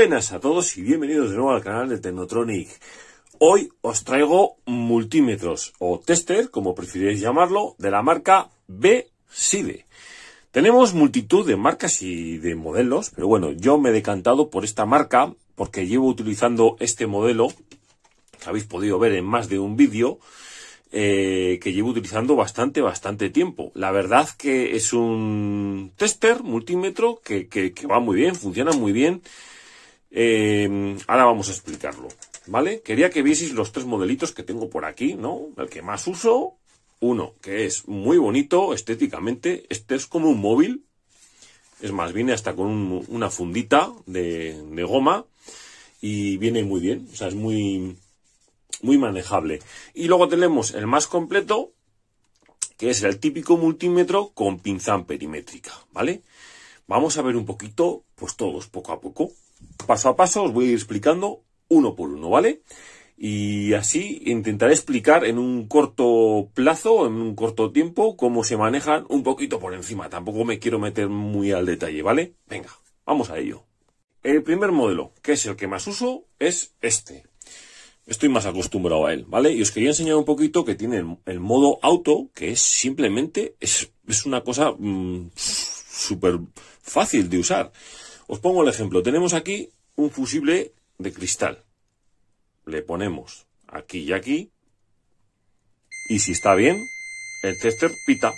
Buenas a todos y bienvenidos de nuevo al canal de Tecnotronic. Hoy os traigo multímetros o tester, como preferiréis llamarlo, de la marca B-Side. Tenemos multitud de marcas y de modelos, pero bueno, yo me he decantado por esta marca porque llevo utilizando este modelo, que habéis podido ver en más de un vídeo, eh, que llevo utilizando bastante, bastante tiempo. La verdad que es un tester multímetro que va muy bien, funciona muy bien Em, ahora vamos a explicarlo, ¿vale? Quería que vieseis los tres modelitos que tengo por aquí, ¿no? El que más uso, uno, que es muy bonito estéticamente, este es como un móvil, es más, viene hasta con una fundita de, goma y viene muy bien, o sea, es muy, muy manejable. Y luego tenemos el más completo, que es el típico multímetro con pinza perimétrica, ¿vale? Vamos a ver un poquito, pues todos, poco a poco, paso a paso os voy a ir explicando uno por uno, ¿vale? Y así intentaré explicar en un corto plazo, en un corto tiempo, cómo se manejan un poquito por encima. Tampoco me quiero meter muy al detalle, ¿vale? Venga, vamos a ello. El primer modelo, que es el que más uso, es este. Estoy más acostumbrado a él, ¿vale? Y os quería enseñar un poquito que tiene el, modo auto, que es simplemente, es, una cosa mm, súper fácil de usar. Os pongo el ejemplo. Tenemos aquí un fusible de cristal. Le ponemos aquí y aquí. Y si está bien, el tester pita,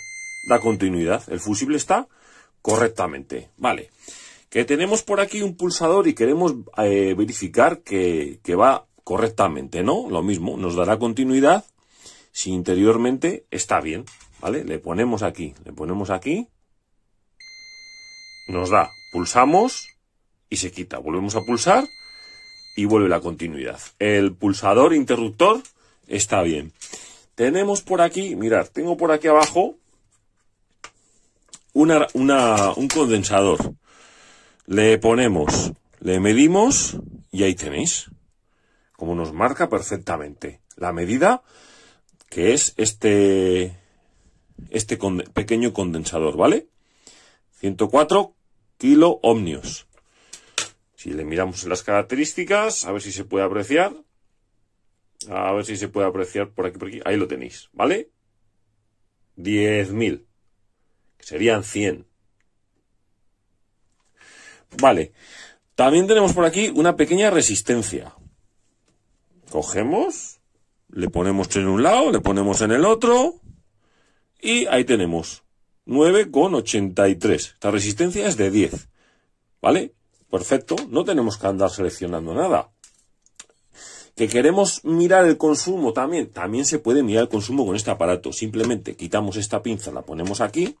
da continuidad. El fusible está correctamente. Vale. Que tenemos por aquí un pulsador y queremos eh, verificar que va correctamente, ¿no? Lo mismo, nos dará continuidad si interiormente está bien, ¿vale? Le ponemos aquí, le ponemos aquí nos da, pulsamos y se quita. Volvemos a pulsar y vuelve la continuidad. El pulsador interruptor está bien. Tenemos por aquí, mirad, tengo por aquí abajo un condensador. Le ponemos, le medimos y ahí tenéis. Como nos marca perfectamente la medida que es este, este pequeño condensador, ¿vale? 104 kilo ohmios. Si le miramos las características, a ver si se puede apreciar. A ver si se puede apreciar por aquí, por aquí. Ahí lo tenéis, ¿vale? 10.000. serían 100. Vale. También tenemos por aquí una pequeña resistencia. Cogemos, le ponemos en un lado, le ponemos en el otro. Y ahí tenemos 9,83. La resistencia es de 10. ¿Vale? Perfecto. No tenemos que andar seleccionando nada. Que queremos mirar el consumo también. También se puede mirar el consumo con este aparato. Simplemente quitamos esta pinza, la ponemos aquí.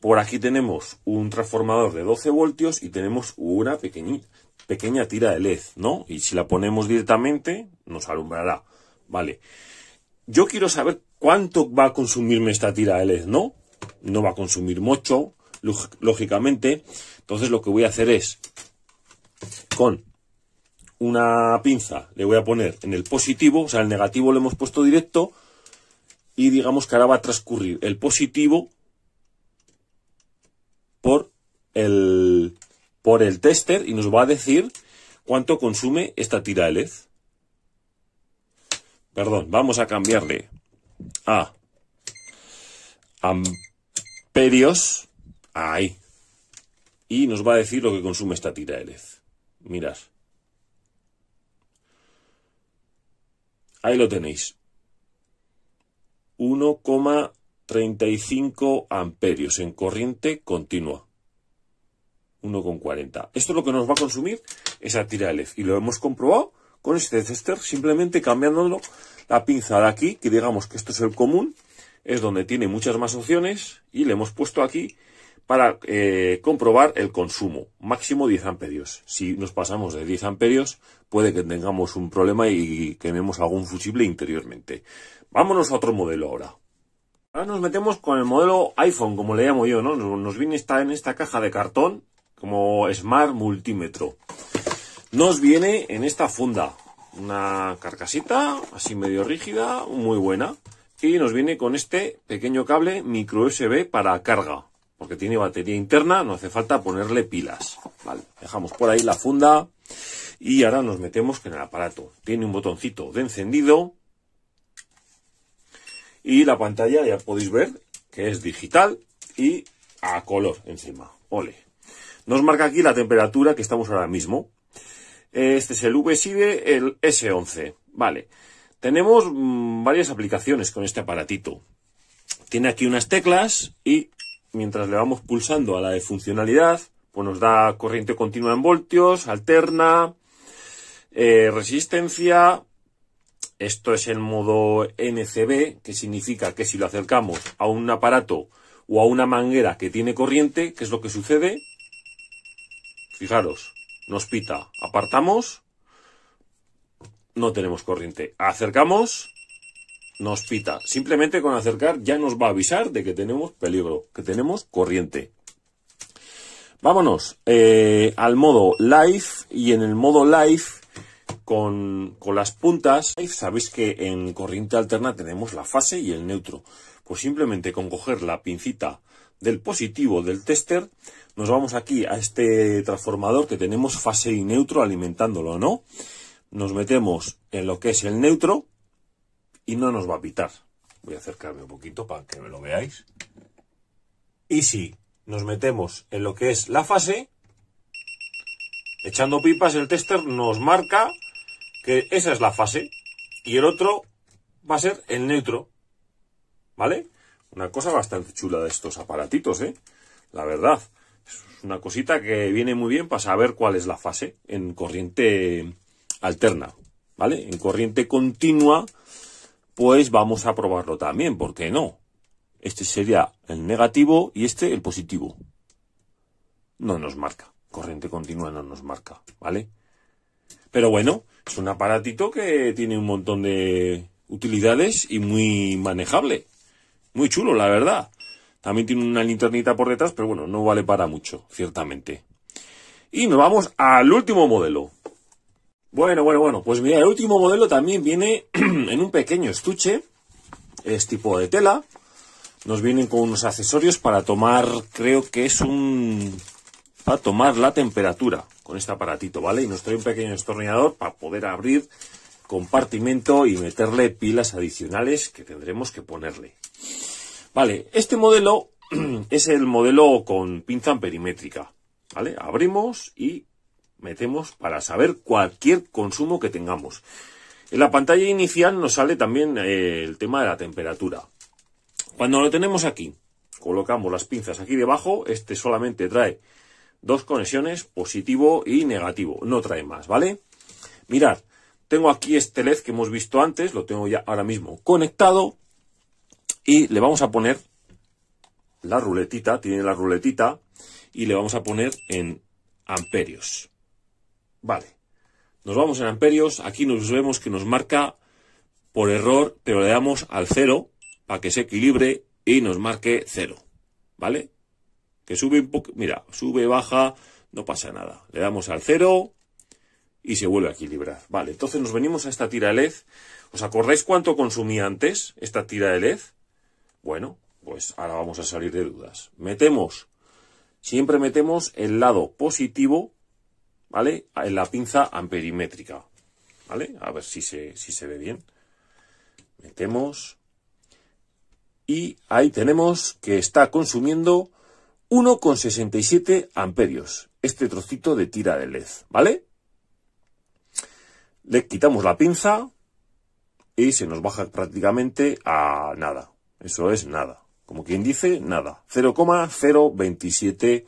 Por aquí tenemos un transformador de 12 voltios y tenemos una pequeñita, pequeña tira de LED, ¿no? Y si la ponemos directamente, nos alumbrará. Vale yo quiero saber cuánto va a consumirme esta tira de LED, ¿no? No va a consumir mucho, lógicamente. Entonces lo que voy a hacer es, con una pinza, le voy a poner en el positivo, o sea, el negativo lo hemos puesto directo, y digamos que ahora va a transcurrir el positivo por el, por el tester y nos va a decir cuánto consume esta tira de LED. Perdón, vamos a cambiarle a amperios. Ahí. Y nos va a decir lo que consume esta tira LED. Mirad. Ahí lo tenéis. 1,35 amperios en corriente continua. 1,40. Esto es lo que nos va a consumir esa tira LED. Y lo hemos comprobado con este tester, simplemente cambiándolo la pinza de aquí, que digamos que esto es el común, es donde tiene muchas más opciones y le hemos puesto aquí para eh, comprobar el consumo, máximo 10 amperios. Si nos pasamos de 10 amperios, puede que tengamos un problema y quememos algún fusible interiormente. Vámonos a otro modelo ahora. Ahora nos metemos con el modelo iPhone, como le llamo yo, ¿no? Nos viene esta, en esta caja de cartón como Smart Multímetro. Nos viene en esta funda una carcasita así medio rígida, muy buena. Y nos viene con este pequeño cable micro USB para carga, porque tiene batería interna, no hace falta ponerle pilas. dejamos por ahí la funda y ahora nos metemos en el aparato. Tiene un botoncito de encendido y la pantalla ya podéis ver que es digital y a color encima. Ole. Nos marca aquí la temperatura que estamos ahora mismo, este es el VSID, el S11. Vale. Tenemos mm, varias aplicaciones con este aparatito. Tiene aquí unas teclas y mientras le vamos pulsando a la de funcionalidad, pues nos da corriente continua en voltios, alterna, eh, resistencia. Esto es el modo NCB, que significa que si lo acercamos a un aparato o a una manguera que tiene corriente, ¿qué es lo que sucede? Fijaros, nos pita, apartamos, no tenemos corriente, acercamos, nos pita. Simplemente con acercar ya nos va a avisar de que tenemos peligro, que tenemos corriente. Vámonos eh, al modo live y en el modo live con, con las puntas, sabéis que en corriente alterna tenemos la fase y el neutro. Pues simplemente con coger la pincita del positivo del tester, nos vamos aquí a este transformador que tenemos fase y neutro alimentándolo, ¿no? Nos metemos en lo que es el neutro y no nos va a pitar. Voy a acercarme un poquito para que me lo veáis. Y si nos metemos en lo que es la fase, echando pipas, el tester nos marca que esa es la fase y el otro va a ser el neutro. ¿Vale? Una cosa bastante chula de estos aparatitos, ¿eh? La verdad. Es una cosita que viene muy bien para saber cuál es la fase en corriente alterna, ¿vale? En corriente continua, pues vamos a probarlo también, ¿por qué no? Este sería el negativo y este el positivo. No nos marca. Corriente continua no nos marca, ¿vale? Pero bueno, es un aparatito que tiene un montón de utilidades y muy manejable. Muy chulo, la verdad. También tiene una linternita por detrás, pero bueno, no vale para mucho, ciertamente. Y nos vamos al último modelo. Bueno, bueno, bueno, pues mira, el último modelo también viene en un pequeño estuche, es tipo de tela. Nos vienen con unos accesorios para tomar, creo que es un... para tomar la temperatura con este aparatito, ¿vale? Y nos trae un pequeño destornillador para poder abrir compartimento y meterle pilas adicionales que tendremos que ponerle. Vale, este modelo es el modelo con pinza perimétrica. ¿Vale? Abrimos y metemos para saber cualquier consumo que tengamos. En la pantalla inicial nos sale también eh, el tema de la temperatura. Cuando lo tenemos aquí, colocamos las pinzas aquí debajo, este solamente trae dos conexiones, positivo y negativo, no trae más, ¿vale? Mirad, tengo aquí este LED que hemos visto antes, lo tengo ya ahora mismo conectado, y le vamos a poner la ruletita, tiene la ruletita, y le vamos a poner en amperios. Vale. Nos vamos en amperios, aquí nos vemos que nos marca por error, pero le damos al cero para que se equilibre y nos marque cero. ¿Vale? Que sube un poco, mira, sube, baja, no pasa nada. Le damos al cero y se vuelve a equilibrar. Vale, entonces nos venimos a esta tira de LED. ¿Os acordáis cuánto consumía antes esta tira de LED? Bueno, pues ahora vamos a salir de dudas. Metemos, siempre metemos el lado positivo, ¿vale? En la pinza amperimétrica, ¿vale? A ver si se, si se ve bien. Metemos. Y ahí tenemos que está consumiendo 1,67 amperios. Este trocito de tira de LED, ¿vale? Le quitamos la pinza y se nos baja prácticamente a nada. Eso es nada. Como quien dice, nada. 0,027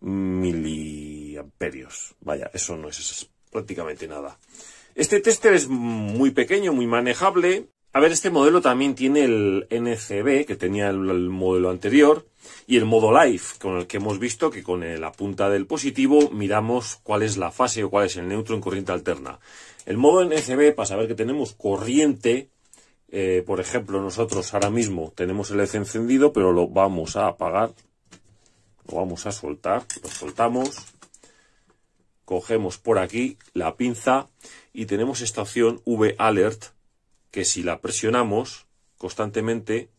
miliamperios. Vaya, eso no es, prácticamente nada. Este tester es muy pequeño, muy manejable. A ver, este modelo también tiene el NCB, que tenía el, modelo anterior, y el modo Live, con el que hemos visto que con la punta del positivo miramos cuál es la fase o cuál es el neutro en corriente alterna. El modo NCB, para saber que tenemos corriente, eh, por ejemplo, nosotros ahora mismo tenemos el LED encendido, pero lo vamos a apagar, lo vamos a soltar, lo soltamos, cogemos por aquí la pinza y tenemos esta opción V Alert, que si la presionamos constantemente,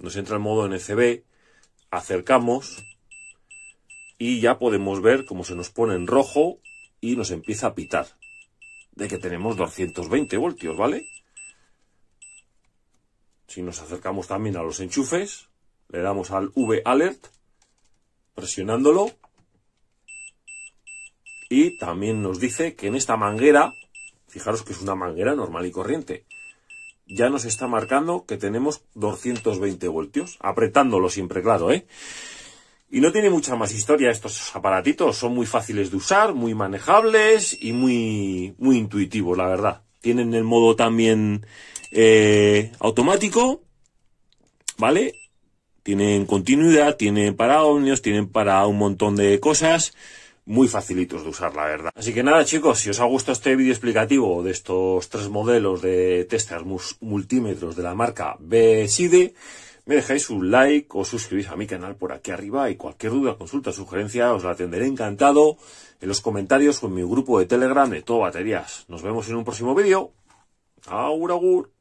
nos entra el modo NCB, acercamos y ya podemos ver cómo se nos pone en rojo y nos empieza a pitar de que tenemos 220 voltios, ¿vale? Si nos acercamos también a los enchufes, le damos al V alert, presionándolo, y también nos dice que en esta manguera, fijaros que es una manguera normal y corriente, ya nos está marcando que tenemos 220 voltios, apretándolo siempre, claro, ¿eh? Y no tiene mucha más historia estos aparatitos, son muy fáciles de usar, muy manejables y muy, muy intuitivos, la verdad tienen el modo también eh, automático, ¿vale? Tienen continuidad, tienen para ovnios, tienen para un montón de cosas muy facilitos de usar, la verdad. Así que nada, chicos, si os ha gustado este vídeo explicativo de estos tres modelos de testers multímetros de la marca BSIDE, me dejáis un like, o suscribís a mi canal por aquí arriba y cualquier duda, consulta, sugerencia os la atenderé encantado en los comentarios o en mi grupo de Telegram de todo baterías. Nos vemos en un próximo vídeo. Agur, agur.